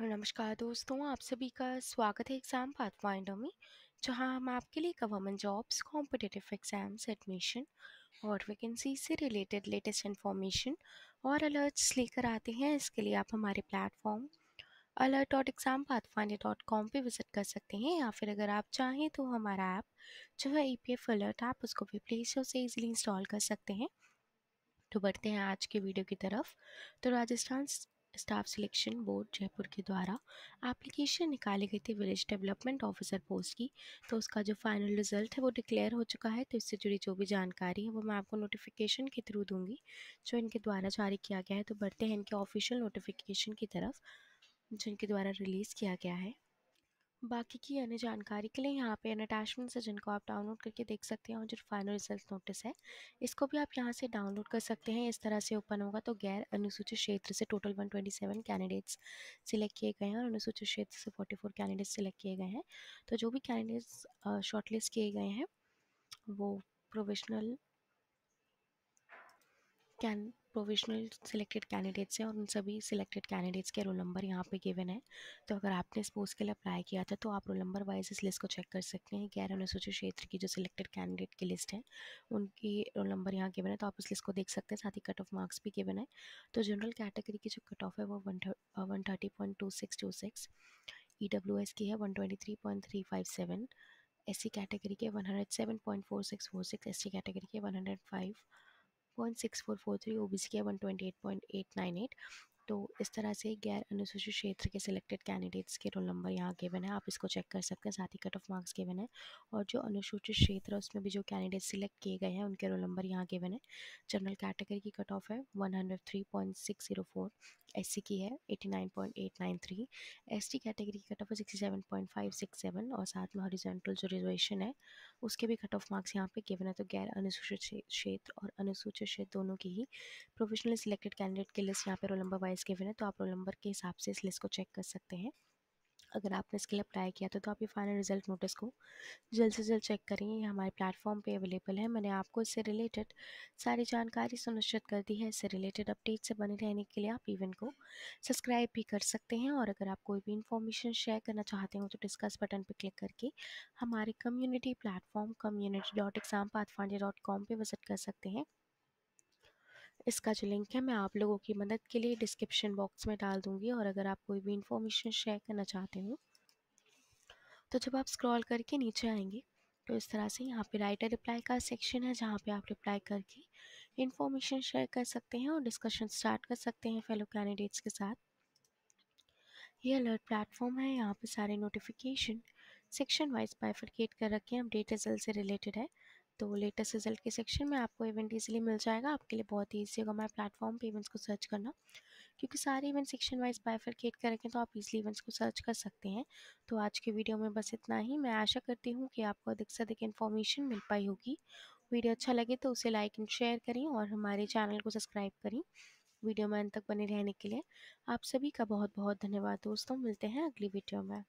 नमस्कार दोस्तों आप सभी का स्वागत है एग्ज़ाम फाइंडर में जहां हम आपके लिए government jobs competitive exams admission और वैकेंसी से रिलेटेड लेटेस्ट इन्फॉर्मेशन और अलर्ट्स लेकर आते हैं इसके लिए आप हमारे platform alert dot exam finder dot com पर विज़िट कर सकते हैं या फिर अगर आप चाहें तो हमारा ऐप जो है ई पी एफ अलर्ट आप उसको भी प्ले स्टोर से ईजिली इंस्टॉल कर सकते हैं तो बढ़ते हैं आज के वीडियो की तरफ तो Rajasthan staff selection board Jaipur के द्वारा एप्लीकेशन निकाली गई थी विलेज डेवलपमेंट ऑफिसर पोस्ट की तो उसका जो फाइनल रिजल्ट है वो डिक्लेयर हो चुका है तो इससे जुड़ी जो भी जानकारी है वो मैं आपको नोटिफिकेशन के थ्रू दूंगी जो इनके द्वारा जारी किया गया है तो बढ़ते हैं इनके ऑफिशियल नोटिफिकेशन की तरफ जिनके द्वारा रिलीज़ किया गया है बाकी की अन्य जानकारी के लिए यहाँ पे अन अटैचमेंट्स है जिनको आप डाउनलोड करके देख सकते हैं और जो फाइनल रिजल्ट नोटिस है इसको भी आप यहाँ से डाउनलोड कर सकते हैं इस तरह से ओपन होगा तो गैर अनुसूचित क्षेत्र से टोटल 127 कैंडिडेट्स सिलेक्ट किए गए हैं और अनुसूचित क्षेत्र से 44 कैंडिडेट्स सिलेक्ट किए गए हैं तो जो भी कैंडिडेट्स शॉर्टलिस्ट किए गए हैं वो professional cand provisional selected candidates हैं और उन सभी सिलेक्टेड कैंडिडेट्स के रोल नंबर यहाँ पे गिवन है तो अगर आपने इस पोस्ट के लिए अप्लाई किया था तो आप रोल नंबर वाइज इस लिस्ट को चेक कर सकते हैं ग्यारह अनुसूचित क्षेत्र की जो सिलेक्टेड कैंडिडेट की लिस्ट है उनकी रोल नंबर यहाँ गिवन है तो आप इस लिस्ट को देख सकते हैं साथ ही कट ऑफ मार्क्स भी गिवन है तो जनरल कैटेगरी की जो कट ऑफ है वो one thirty point two six two six E W S की है one twenty three point three five seven S C category के one hundred seven point four six four six S C category के one hundred five four four three O B C के eight तो इस तरह से गैर अनुसूचित क्षेत्र के सिलेक्टेड कैंडिडेट्स के रोल नंबर यहाँ गिवन है आप इसको चेक कर सकते हैं साथ ही कट ऑफ मार्क्स गिवन है और जो अनुसूचित क्षेत्र है उसमें भी जो कैंडिडेट सिलेक्ट किए गए हैं उनके रोल नंबर यहाँ गिवन है जनरल कैटेगरी की कट ऑफ है one hundred three point six zero S C की है eighty nine nine point eight three S T category की कट ऑफ है sixty seven point five six seven और साथ में हॉरिजॉन्टल जो रिजर्वेशन है उसके भी कट ऑफ मार्क्स यहाँ पे गिवन है तो गैर अनुसूचित क्षेत्र और अनुसूचित क्षेत्र दोनों की ही प्रोफेशनली सिलेक्टेड कैंडिडेट की लिस्ट यहाँ पे रोल नंबर वाइज गिवन है तो आप रोल नंबर के हिसाब से इस लिस्ट को चेक कर सकते हैं अगर आपने इसके लिए अप्लाई किया था तो आप ये फाइनल रिजल्ट नोटिस को जल्द से जल्द चेक करें ये हमारे प्लेटफॉर्म पे अवेलेबल है मैंने आपको इससे रिलेटेड सारी जानकारी सुनिश्चित कर दी है इससे रिलेटेड अपडेट से बने रहने के लिए आप इवेंट को सब्सक्राइब भी कर सकते हैं और अगर आप कोई भी इन्फॉर्मेशन शेयर करना चाहते हो तो डिस्कस बटन पर क्लिक करके हमारे community platform community dot exam pathfinder dot com पर विजिट कर सकते हैं इसका जो लिंक है मैं आप लोगों की मदद के लिए डिस्क्रिप्शन बॉक्स में डाल दूंगी और अगर आप कोई भी इन्फॉर्मेशन शेयर करना चाहते हो तो जब आप स्क्रॉल करके नीचे आएंगे तो इस तरह से यहाँ पे राइटर रिप्लाई का सेक्शन है जहाँ पे आप रिप्लाई करके इन्फॉर्मेशन शेयर कर सकते हैं और डिस्कशन स्टार्ट कर सकते हैं फेलो कैंडिडेट्स के साथ ये अलर्ट प्लेटफॉर्म है यहाँ पे सारे नोटिफिकेशन सेक्शन वाइज बाइफिकेट कर रखे हैं अपडेट रिजल्ट से रिलेटेड है तो लेटेस्ट रिजल्ट के सेक्शन में आपको इवेंट इजीली मिल जाएगा आपके लिए बहुत ईजी होगा हमारे प्लेटफॉर्म पे इवेंट्स को सर्च करना क्योंकि सारे इवेंट सेक्शन वाइज कर रखें तो आप इजीली इवेंट्स को सर्च कर सकते हैं तो आज के वीडियो में बस इतना ही मैं आशा करती हूँ कि आपको अधिक से अधिक इन्फॉर्मेशन मिल पाई होगी वीडियो अच्छा लगे तो उसे लाइक एंड शेयर करें और हमारे चैनल को सब्सक्राइब करें वीडियो में अंत तक बने रहने के लिए आप सभी का बहुत बहुत धन्यवाद दोस्तों मिलते हैं अगली वीडियो में